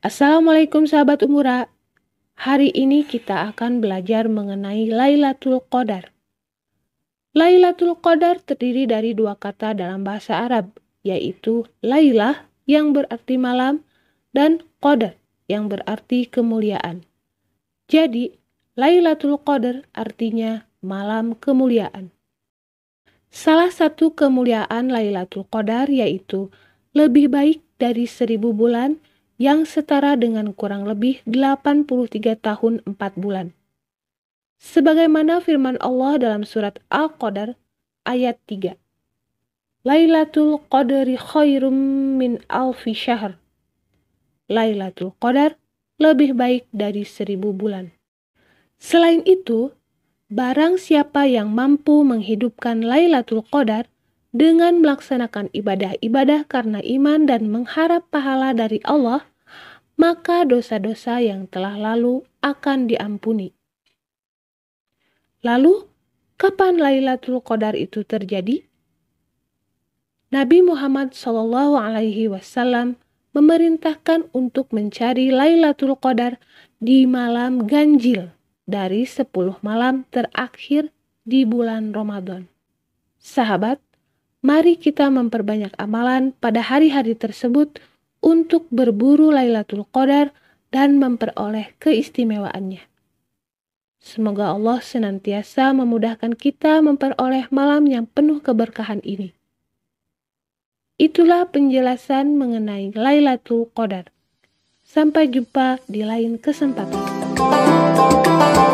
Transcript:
Assalamualaikum sahabat Umura. Hari ini kita akan belajar mengenai Lailatul Qadar. Lailatul Qadar terdiri dari dua kata dalam bahasa Arab, yaitu Lailah yang berarti malam dan Qadar yang berarti kemuliaan. Jadi, Lailatul Qadar artinya malam kemuliaan. Salah satu kemuliaan Lailatul Qadar yaitu lebih baik dari seribu bulan yang setara dengan kurang lebih 83 tahun 4 bulan. Sebagaimana firman Allah dalam surat Al-Qadar ayat 3. Lailatul Qadri khairum min alfi syahr. Lailatul Qadar lebih baik dari seribu bulan. Selain itu, barang siapa yang mampu menghidupkan Lailatul Qadar dengan melaksanakan ibadah-ibadah karena iman dan mengharap pahala dari Allah, maka dosa-dosa yang telah lalu akan diampuni. Lalu, kapan Lailatul Qadar itu terjadi? Nabi Muhammad SAW Alaihi Wasallam memerintahkan untuk mencari Lailatul Qadar di malam ganjil dari 10 malam terakhir di bulan Ramadan. Sahabat, mari kita memperbanyak amalan pada hari-hari tersebut untuk berburu Lailatul Qadar dan memperoleh keistimewaannya. Semoga Allah senantiasa memudahkan kita memperoleh malam yang penuh keberkahan ini. Itulah penjelasan mengenai Lailatul Qadar. Sampai jumpa di lain kesempatan.